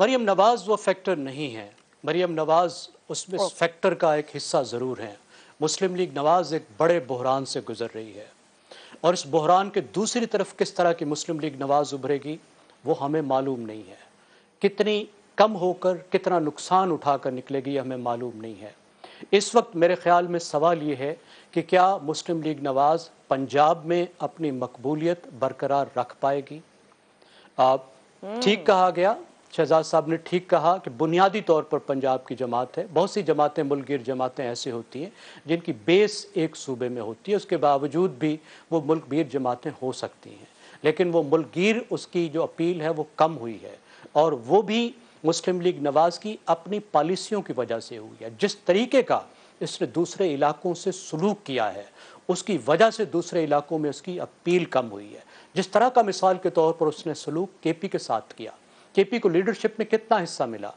मरीम नवाज़ वो फैक्टर नहीं है मरीम नवाज़ उसमें फैक्टर oh. का एक हिस्सा ज़रूर है मुस्लिम लीग नवाज़ एक बड़े बहरान से गुजर रही है और इस बहरान के दूसरी तरफ किस तरह की मुस्लिम लीग नवाज़ उभरेगी वो हमें मालूम नहीं है कितनी कम होकर कितना नुकसान उठाकर निकलेगी हमें मालूम नहीं है इस वक्त मेरे ख्याल में सवाल ये है कि क्या मुस्लिम लीग नवाज़ पंजाब में अपनी मकबूलियत बरकरार रख पाएगी आप hmm. ठीक कहा गया शहजाद साहब ने ठीक कहा कि बुनियादी तौर पर पंजाब की जमात है बहुत सी जमातें मुल्कगिर जमातें ऐसी होती हैं जिनकी बेस एक सूबे में होती है उसके बावजूद भी वो मुल्कगिर जमातें हो सकती हैं लेकिन वो मुल्कगिर उसकी जो अपील है वो कम हुई है और वो भी मुस्लिम लीग नवाज़ की अपनी पॉलिसियों की वजह से हुई है जिस तरीके का इसने दूसरे इलाकों से सलूक किया है उसकी वजह से दूसरे इलाकों में उसकी अपील कम हुई है जिस तरह का मिसाल के तौर पर उसने सलूक के पी के साथ किया केपी को लीडरशिप में कितना हिस्सा मिला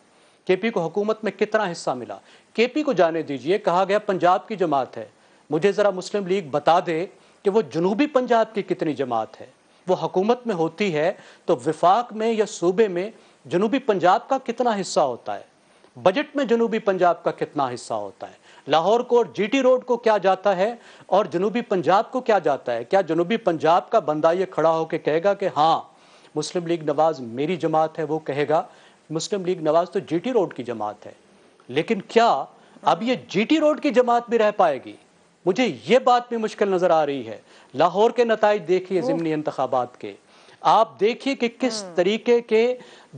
केपी को हुकूमत में कितना हिस्सा मिला केपी को जाने दीजिए कहा गया पंजाब की जमात है मुझे ज़रा मुस्लिम लीग बता दे कि वो जनूबी पंजाब की कितनी जमात है वो हकूमत में होती है तो विफाक में या सूबे में जनूबी पंजाब का कितना हिस्सा होता है बजट में जनूबी पंजाब का कितना हिस्सा होता है लाहौर को और जीटी रोड को क्या जाता है और जनूबी पंजाब को क्या जाता है क्या जनूबी पंजाब का बंदा ये खड़ा होकर कहेगा कि हाँ मुस्लिम लीग नवाज मेरी जमात है वो कहेगा मुस्लिम लीग नवाज तो जीटी रोड की जमात है लेकिन क्या अब ये जीटी रोड की जमात भी रह पाएगी मुझे ये बात भी मुश्किल नज़र आ रही है लाहौर के नतज देखिए जिमनी इंतबात के आप देखिए कि किस हाँ। तरीके के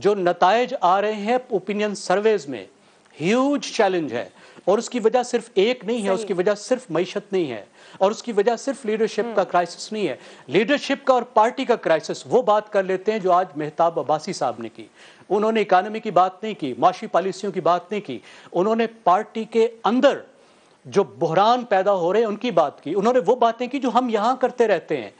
जो नतज आ रहे हैं ओपिनियन सर्वेज में ह्यूज चैलेंज है और उसकी वजह सिर्फ एक नहीं है उसकी वजह सिर्फ मीशत नहीं है और उसकी वजह सिर्फ लीडरशिप का क्राइसिस नहीं है लीडरशिप का और पार्टी का क्राइसिस वो बात कर लेते हैं जो आज मेहताब अब्बासी साहब ने की उन्होंने इकानमी की बात नहीं की माशी पॉलिसियों की बात नहीं की उन्होंने पार्टी के अंदर जो बहरान पैदा हो रहे हैं उनकी बात की उन्होंने वो बातें की जो हम यहाँ करते रहते हैं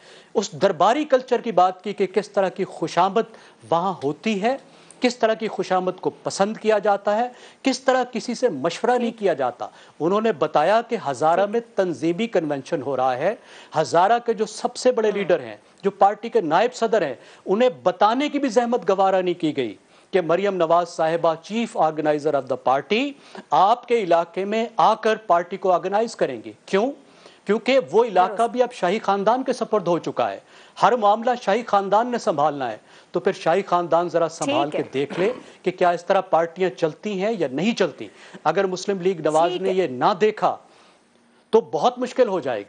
उस दरबारी कल्चर की बात की कि किस तरह की खुशामद वहाँ होती है किस तरह की खुशामद को पसंद किया जाता है किस तरह किसी से मशवरा नहीं किया जाता उन्होंने बताया कि हज़ारा में तनजीबी कन्वेंशन हो रहा है हज़ारा के जो सबसे बड़े हाँ। लीडर हैं जो पार्टी के नायब सदर हैं उन्हें बताने की भी जहमत गवारा नहीं की गई कि मरियम नवाज साहिबा chief organiser of the party आपके इलाके में आकर पार्टी को ऑर्गेनाइज करेंगी क्यों क्योंकि वो इलाका भी अब शाही खानदान के सपर्द हो चुका है हर मामला शाही खानदान ने संभालना है तो फिर शाही खानदान जरा संभाल के देख ले कि क्या इस तरह पार्टियां चलती हैं या नहीं चलती अगर मुस्लिम लीग नवाज ने ये ना देखा तो बहुत मुश्किल हो जाएगी